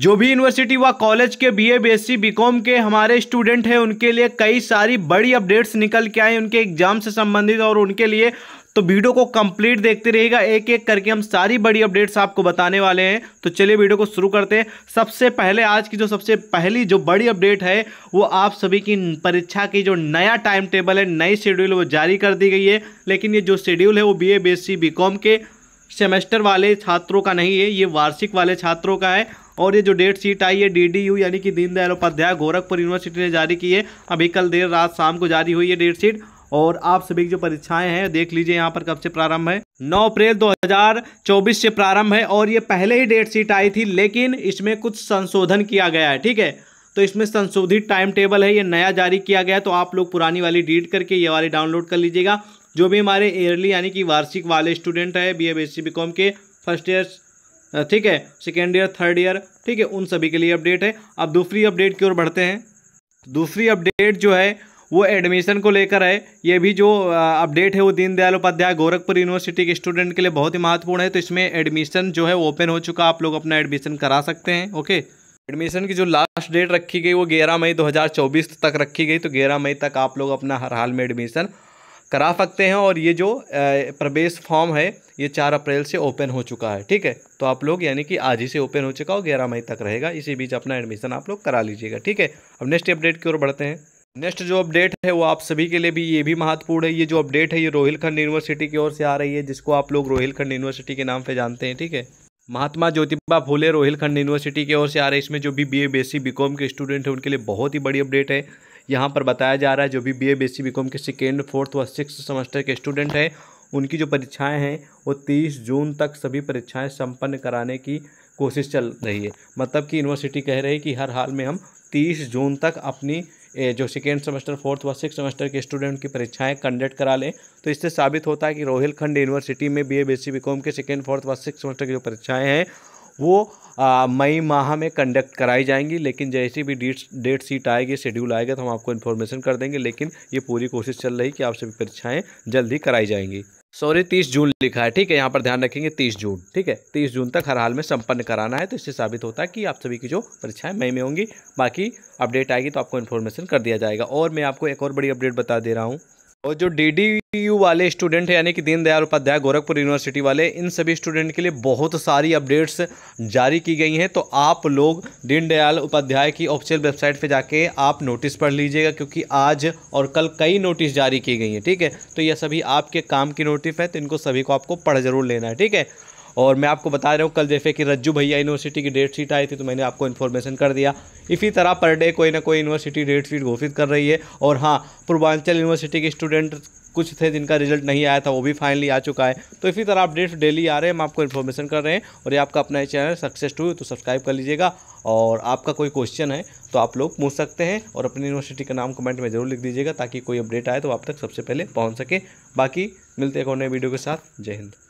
जो भी यूनिवर्सिटी व कॉलेज के बीए बीएससी बीकॉम के हमारे स्टूडेंट हैं उनके लिए कई सारी बड़ी अपडेट्स निकल के आए उनके एग्जाम से संबंधित और उनके लिए तो वीडियो को कंप्लीट देखते रहेगा एक एक करके हम सारी बड़ी अपडेट्स आपको बताने वाले हैं तो चलिए वीडियो को शुरू करते हैं सबसे पहले आज की जो सबसे पहली जो बड़ी अपडेट है वो आप सभी की परीक्षा की जो नया टाइम टेबल है नई शेड्यूल वो जारी कर दी गई है लेकिन ये जो शेड्यूल है वो बी ए के सेमेस्टर वाले छात्रों का नहीं है ये वार्षिक वाले छात्रों का है और ये जो डेट शीट आई है डीडीयू यानी कि दीनदयाल उपाध्याय गोरखपुर यूनिवर्सिटी ने जारी की है अभी कल देर रात शाम को जारी हुई है डेट शीट और आप सभी की जो परीक्षाएं हैं देख लीजिए यहाँ पर कब से प्रारंभ है 9 अप्रैल 2024 से प्रारंभ है और ये पहले ही डेट शीट आई थी लेकिन इसमें कुछ संशोधन किया गया है ठीक है तो इसमें संशोधित टाइम टेबल है ये नया जारी किया गया तो आप लोग पुरानी वाली डीट करके ये वाली डाउनलोड कर लीजिएगा जो भी हमारे ईयरली यानी कि वार्षिक वाले स्टूडेंट है बी ए बी के फर्स्ट ईयर ठीक है सेकेंड ईयर थर्ड ईयर ठीक है उन सभी के लिए अपडेट है अब दूसरी अपडेट की ओर बढ़ते हैं दूसरी अपडेट जो है वो एडमिशन को लेकर है ये भी जो अपडेट है वो दीनदयाल उपाध्याय गोरखपुर यूनिवर्सिटी के स्टूडेंट के लिए बहुत ही महत्वपूर्ण है तो इसमें एडमिशन जो है ओपन हो चुका आप लोग अपना एडमिशन करा सकते हैं ओके एडमिशन की जो लास्ट डेट रखी गई वो ग्यारह मई 2024 तक रखी गई तो ग्यारह मई तक आप लोग अपना हर हाल में एडमिशन करा सकते हैं और ये जो प्रवेश फॉर्म है ये चार अप्रैल से ओपन हो चुका है ठीक है तो आप लोग यानी कि आज ही से ओपन हो चुका और ग्यारह मई तक रहेगा इसी बीच अपना एडमिशन आप लोग करा लीजिएगा ठीक है अब नेक्स्ट अपडेट की ओर बढ़ते हैं नेक्स्ट जो अपडेट है वो आप सभी के लिए भी ये भी महत्वपूर्ण है ये जो अपडेट है ये रोहिलखंड यूनिवर्सिटी की ओर से आ रही है जिसको आप लोग रोहिलखंड यूनिवर्सिटी के नाम से जानते हैं ठीक है महात्मा ज्योतिबा फूले रोहिलखंड यूनिवर्सिटी की ओर से आ रहे हैं इसमें जो भी B A B S C के स्टूडेंट हैं उनके लिए बहुत ही बड़ी अपडेट है यहाँ पर बताया जा रहा है जो भी B A B C B com के सेकेंड फोर्थ व सिक्स सेमेस्टर के स्टूडेंट हैं उनकी जो परीक्षाएं हैं वो तीस जून तक सभी परीक्षाएं संपन्न कराने की कोशिश चल रही है मतलब कि यूनिवर्सिटी कह रही है कि हर हाल में हम तीस जून तक अपनी जो सेकेंड सेमेस्टर फोर्थ व सिक्स सेमेस्टर के स्टूडेंट की परीक्षाएं कंडक्ट करा लें तो इससे साबित होता है कि रोहिलखंड यूनिवर्सिटी में B A B C B com के सेकेंड फोर्थ व सिक्स सेमेस्टर की जो परीक्षाएँ हैं वो मई माह में कंडक्ट कराई जाएंगी लेकिन जैसी भी डेट डेट सीट आएगी शेड्यूल आएगा तो हम आपको इन्फॉर्मेशन कर देंगे लेकिन ये पूरी कोशिश चल रही कि आप सभी परीक्षाएँ जल्द ही कराई जाएंगी सॉरी तीस जून लिखा है ठीक है यहाँ पर ध्यान रखेंगे तीस जून ठीक है तीस जून तक हर हाल में संपन्न कराना है तो इससे साबित होता है कि आप सभी की जो परीक्षाएं मई में होंगी बाकी अपडेट आएगी तो आपको इन्फॉर्मेशन कर दिया जाएगा और मैं आपको एक और बड़ी अपडेट बता दे रहा हूँ और जो डी वाले स्टूडेंट हैं यानी कि दीनदयाल उपाध्याय गोरखपुर यूनिवर्सिटी वाले इन सभी स्टूडेंट के लिए बहुत सारी अपडेट्स जारी की गई हैं तो आप लोग दीनदयाल उपाध्याय की ऑफिशियल वेबसाइट पे जाके आप नोटिस पढ़ लीजिएगा क्योंकि आज और कल कई नोटिस जारी की गई हैं ठीक है तो यह सभी आपके काम की नोटिस है तो इनको सभी को आपको पढ़ जरूर लेना है ठीक है और मैं आपको बता रहा हूँ कल जैसे कि रज्जू भैया यूनिवर्सिटी की डेट शीट आई थी तो मैंने आपको इन्फॉर्मेशन कर दिया इसी तरह पर डे कोई ना कोई यूनिवर्सिटी डेट शीट घोषित कर रही है और हाँ पूर्वांचल यूनिवर्सिटी के स्टूडेंट कुछ थे जिनका रिजल्ट नहीं आया था वो भी फाइनली आ चुका है तो इसी तरह अपडेट्स डेली आ रहे हैं हम आपको इन्फॉर्मेशन कर रहे हैं और ये आपका अपना चैनल सक्सेस टू तो सब्सक्राइब कर लीजिएगा और आपका कोई क्वेश्चन है तो आप लोग पूछ सकते हैं और अपनी यूनिवर्सिटी का नाम कमेंट में ज़रूर लिख दीजिएगा ताकि कोई अपडेट आए तो आप तक सबसे पहले पहुँच सके बाकी मिलते एक और नए वीडियो के साथ जय हिंद